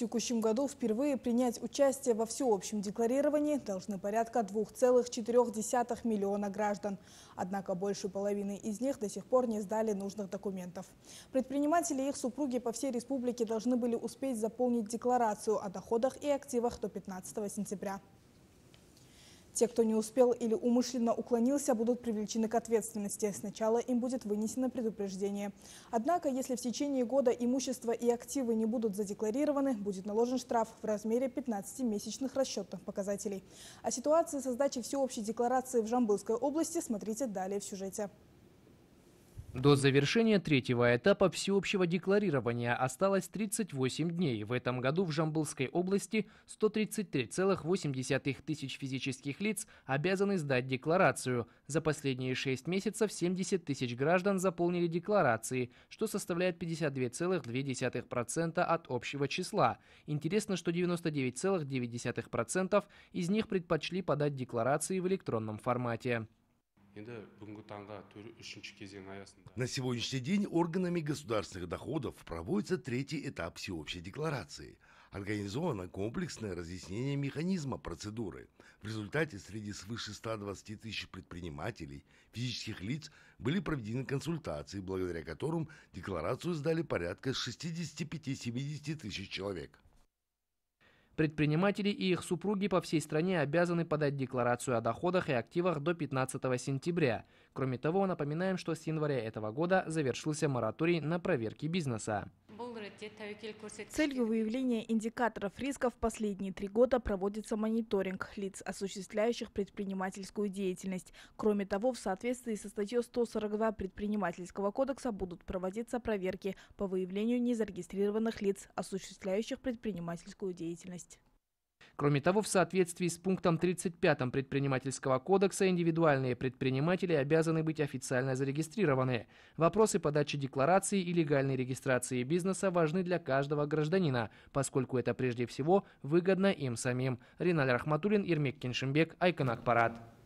текущем году впервые принять участие во всеобщем декларировании должны порядка 2,4 миллиона граждан. Однако больше половины из них до сих пор не сдали нужных документов. Предприниматели и их супруги по всей республике должны были успеть заполнить декларацию о доходах и активах до 15 сентября. Те, кто не успел или умышленно уклонился, будут привлечены к ответственности. Сначала им будет вынесено предупреждение. Однако, если в течение года имущество и активы не будут задекларированы, будет наложен штраф в размере 15 месячных расчетных показателей. О ситуации со сдачей всеобщей декларации в Жамбылской области смотрите далее в сюжете. До завершения третьего этапа всеобщего декларирования осталось 38 дней. В этом году в Жамбылской области 133,8 тысяч физических лиц обязаны сдать декларацию. За последние 6 месяцев 70 тысяч граждан заполнили декларации, что составляет 52,2% от общего числа. Интересно, что 99,9% из них предпочли подать декларации в электронном формате. На сегодняшний день органами государственных доходов проводится третий этап всеобщей декларации. Организовано комплексное разъяснение механизма процедуры. В результате среди свыше 120 тысяч предпринимателей, физических лиц были проведены консультации, благодаря которым декларацию сдали порядка 65-70 тысяч человек. Предприниматели и их супруги по всей стране обязаны подать декларацию о доходах и активах до 15 сентября. Кроме того, напоминаем, что с января этого года завершился мораторий на проверки бизнеса. Целью выявления индикаторов риска в последние три года проводится мониторинг лиц, осуществляющих предпринимательскую деятельность. Кроме того, в соответствии со статьей 142 предпринимательского кодекса будут проводиться проверки по выявлению незарегистрированных лиц, осуществляющих предпринимательскую деятельность. Кроме того, в соответствии с пунктом 35 предпринимательского кодекса индивидуальные предприниматели обязаны быть официально зарегистрированы. Вопросы подачи декларации и легальной регистрации бизнеса важны для каждого гражданина, поскольку это прежде всего выгодно им самим. Риналь Рахматуллин, Ирмек Киншимбек, Айкон Акпарат.